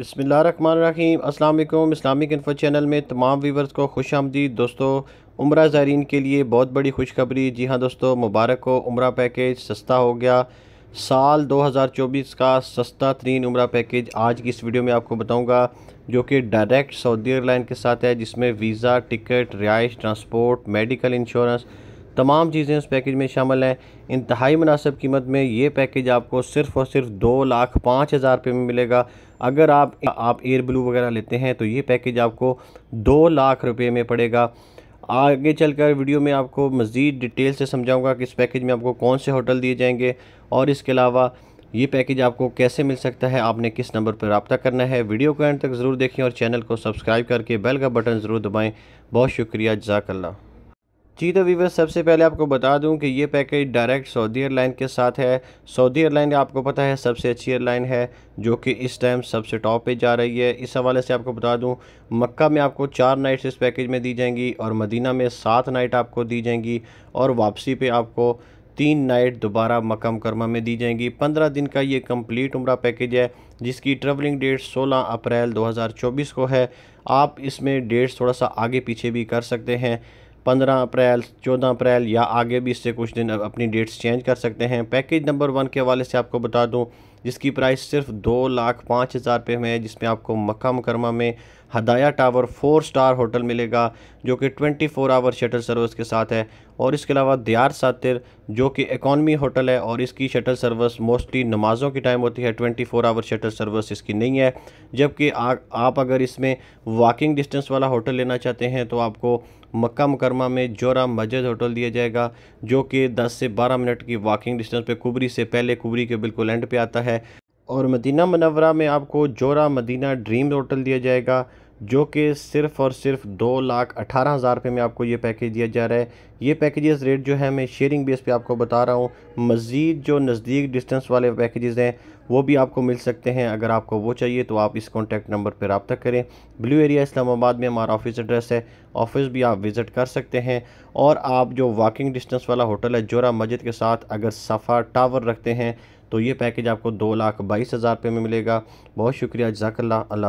बसमिल रहीम अल्लाम Islamic info channel में तमाम व्यूवर्स को खुश आमदीद दोस्तों उम्र ज़ायरीन के लिए बहुत बड़ी खुशखबरी जी हाँ दोस्तों मुबारक हो उम्र पैकेज सस्ता हो गया साल 2024 का सस्ता तरीन उम्र पैकेज आज की इस वीडियो में आपको बताऊँगा जो कि डायरेक्ट सऊदी एयरलाइन के साथ है जिसमें वीज़ा टिकट रिहाइश ट्रांसपोर्ट मेडिकल इंश्योरेंस तमाम चीज़ें उस पैकेज में शामिल हैं इंतहाई मुनासब कीमत में ये पैकेज आपको सिर्फ़ और सिर्फ दो लाख पाँच हज़ार रुपये में मिलेगा अगर आप आप एयर ब्लू वगैरह लेते हैं तो ये पैकेज आपको दो लाख रुपये में पड़ेगा आगे चलकर वीडियो में आपको मज़ीद डिटेल से समझाऊँगा कि इस पैकेज में आपको कौन से होटल दिए जाएंगे और इसके अलावा ये पैकेज आपको कैसे मिल सकता है आपने किस नंबर पर रबता करना है वीडियो को एंड तक ज़रूर देखें और चैनल को सब्सक्राइब करके बेल का बटन ज़रूर दबाएँ बहुत शुक्रिया जजाकल्ला जी तो वीवर सबसे पहले आपको बता दूं कि ये पैकेज डायरेक्ट सऊदी एयरलाइन के साथ है सऊदी एयरलाइन आपको पता है सबसे अच्छी एयरलाइन है जो कि इस टाइम सबसे टॉप पे जा रही है इस हवाले से आपको बता दूं मक्का में आपको चार नाइट्स इस पैकेज में दी जाएंगी और मदीना में सात नाइट आपको दी जाएंगी और वापसी पर आपको तीन नाइट दोबारा मक्का मुकरमा में दी जाएंगी पंद्रह दिन का ये कम्प्लीट उम्र पैकेज है जिसकी ट्रेवलिंग डेट 16 अप्रैल 2024 को है आप इसमें डेट्स थोड़ा सा आगे पीछे भी कर सकते हैं पंद्रह अप्रैल चौदह अप्रैल या आगे भी इससे कुछ दिन अपनी डेट्स चेंज कर सकते हैं पैकेज नंबर वन के हवाले से आपको बता दूँ जिसकी प्राइस सिर्फ दो लाख पाँच हज़ार रुपये में है जिसमें आपको मक्का मुकरमा में हदाया टावर फोर स्टार होटल मिलेगा जो कि 24 फोर आवर शटल सर्विस के साथ है और इसके अलावा दियार सातिर जो कि इकॉनमी होटल है और इसकी शटल सर्विस मोस्टली नमाज़ों की टाइम होती है 24 फोर आवर शटल सर्विस इसकी नहीं है जबकि आप अगर इसमें वॉकिंग डिस्टेंस वाला होटल लेना चाहते हैं तो आपको मक्का मुकरमा में जोरा मस्जिद होटल दिया जाएगा जो कि दस से बारह मिनट की वॉकिंग डिस्टेंस पर कुबरी से पहले कुबरी के बिल्कुल एंड पे आता है है और मदीना मनवरा में आपको जोरा मदीना ड्रीम होटल दिया जाएगा जो कि सिर्फ़ और सिर्फ दो लाख अठारह हज़ार रुपये में आपको ये पैकेज दिया जा रहा है ये पैकेजेस रेट जो है मैं शेयरिंग बेस पे आपको बता रहा हूँ मज़ीद जो नज़दीक डिस्टेंस वाले पैकेजेस हैं वो भी आपको मिल सकते हैं अगर आपको वो चाहिए तो आप इस कॉन्टैक्ट नंबर पर रबता करें ब्लू एरिया इस्लामाबाद में हमारा ऑफिस एड्रेस है ऑफिस भी आप विज़िट कर सकते हैं और आप जो वॉकिंग डिस्टेंस वाला होटल है जोरा मस्जिद के साथ अगर सफ़ा टावर रखते हैं तो ये पैकेज आपको दो लाख बाईस हज़ार रुपये में मिलेगा बहुत शुक्रिया जजाकल्ला अल्लाह